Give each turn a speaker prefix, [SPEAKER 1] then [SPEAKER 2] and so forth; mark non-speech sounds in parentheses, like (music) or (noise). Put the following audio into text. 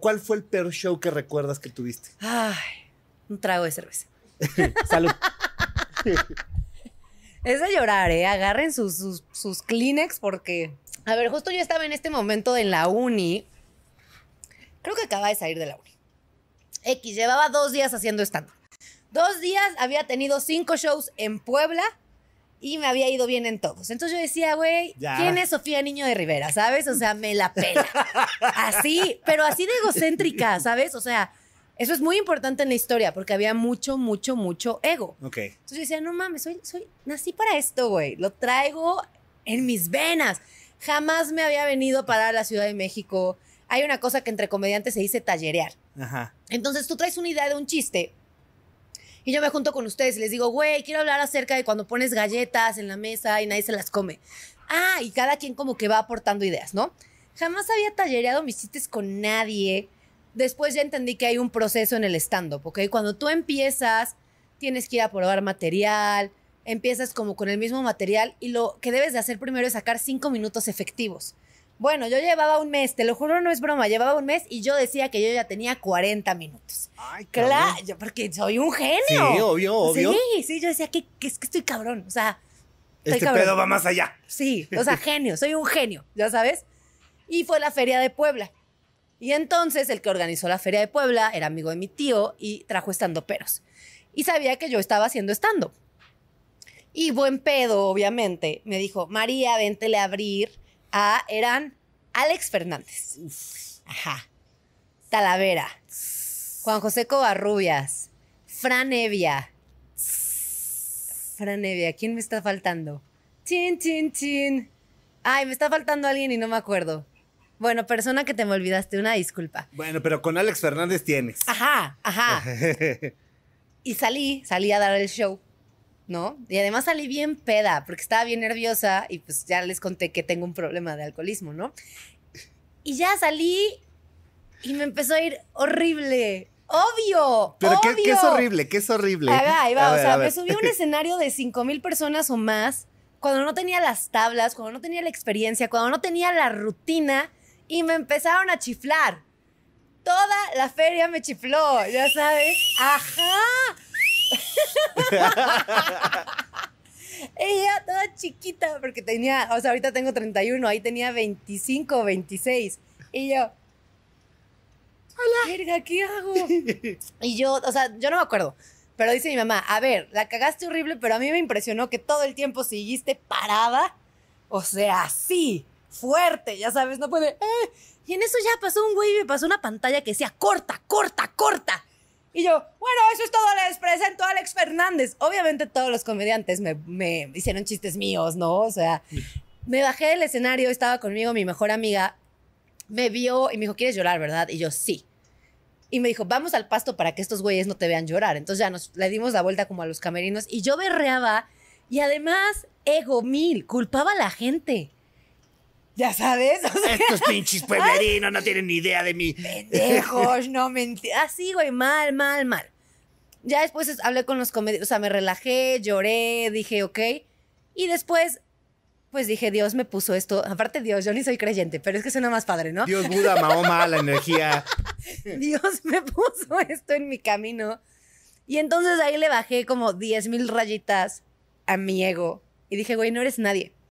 [SPEAKER 1] ¿Cuál fue el peor show que recuerdas que tuviste? Ay, un trago de cerveza. (laughs) Salud. es de llorar, ¿eh? Agarren sus, sus, sus Kleenex porque... A ver, justo yo estaba en este momento en la uni. Creo que acaba de salir de la uni. X, llevaba dos días haciendo stand -up. Dos días había tenido cinco shows en Puebla y me había ido bien en todos. Entonces yo decía, güey, ¿quién es Sofía Niño de Rivera? ¿Sabes? O sea, me la pela. (laughs) Así, pero así de egocéntrica, ¿sabes? O sea, eso es muy importante en la historia porque había mucho, mucho, mucho ego. Entonces yo decía, no mames, soy, soy, nací para esto, güey. Lo traigo en mis venas. Jamás me había venido para la Ciudad de México. Hay una cosa que entre comediantes se dice tallerear. Ajá. Entonces tú traes una idea de un chiste y yo me junto con ustedes y les digo, güey, quiero hablar acerca de cuando pones galletas en la mesa y nadie se las come. Ah, y cada quien como que va aportando ideas, ¿no? Jamás había tallereado mis chistes con nadie. Después ya entendí que hay un proceso en el stand-up, ¿ok? Cuando tú empiezas, tienes que ir a probar material, empiezas como con el mismo material y lo que debes de hacer primero es sacar cinco minutos efectivos. Bueno, yo llevaba un mes, te lo juro, no es broma, llevaba un mes y yo decía que yo ya tenía 40 minutos. Ay, claro. Yo, porque soy un genio. Sí, obvio, obvio. Sí, sí, yo decía que, es que estoy cabrón, o sea. Estoy este pedo va más allá. Sí, o sea, (laughs) genio, soy un genio, ya sabes. Y fue la feria de Puebla. Y entonces el que organizó la feria de Puebla era amigo de mi tío y trajo estando peros. Y sabía que yo estaba haciendo estando. Y buen pedo, obviamente, me dijo, María, véntele a abrir Ah, eran Alex Fernández. Ajá. Talavera. Juan José Covarrubias. Fran Evia. Fran Evia, ¿quién me está faltando? Chin, chin, chin. Ay, me está faltando alguien y no me acuerdo. Bueno, persona que te me olvidaste, una disculpa. Bueno, pero con Alex Fernández tienes. Ajá, ajá. (laughs) y salí, salí a dar el show. ¿no? Y además salí bien peda porque estaba bien nerviosa y pues ya les conté que tengo un problema de alcoholismo, ¿no? Y ya salí y me empezó a ir horrible. Obvio. Pero obvio. ¿qué, es horrible, qué es horrible. Ahí va, ahí va. o sea, me subí a un (laughs) escenario de 5 mil personas o más cuando no tenía las tablas, cuando no tenía la experiencia, cuando no tenía la rutina y me empezaron a chiflar. Toda la feria me chifló, ya sabes. Ajá. (laughs) Ella toda chiquita, porque tenía, o sea, ahorita tengo 31, ahí tenía 25, 26. Y yo, hola. ¿qué hago? (laughs) y yo, o sea, yo no me acuerdo. Pero dice mi mamá, a ver, la cagaste horrible, pero a mí me impresionó que todo el tiempo siguiste parada. O sea, así, fuerte, ya sabes, no puede. Eh". Y en eso ya pasó un güey y me pasó una pantalla que decía, corta, corta, corta. Y yo, bueno, eso es todo, les presento a Alex Fernández. Obviamente todos los comediantes me, hicieron chistes míos, ¿no? O sea, me bajé del escenario, estaba conmigo mi mejor amiga, me vio y me dijo, ¿quieres llorar, verdad? Y yo, sí. Y me dijo, vamos al pasto para que estos güeyes no te vean llorar. Entonces ya nos le dimos la vuelta como a los camerinos y yo berreaba y además, ego mil, culpaba a la gente. Ya sabes. Estos pinches (laughs) pueblerinos no tienen ni idea de mí. Mendejos, (laughs) no mentí. Así, güey, mal, mal, mal. Ya después hablé con los comediantes, o sea, me relajé, lloré, dije, ok. Y después, pues dije, Dios me puso esto. Aparte, Dios, yo ni soy creyente, pero es que suena más padre, ¿no? Dios, Buda, Mahoma, la (laughs) energía. Dios me puso esto en mi camino. Y entonces ahí le bajé como 10 mil rayitas a mi ego. Y dije, güey, no eres nadie.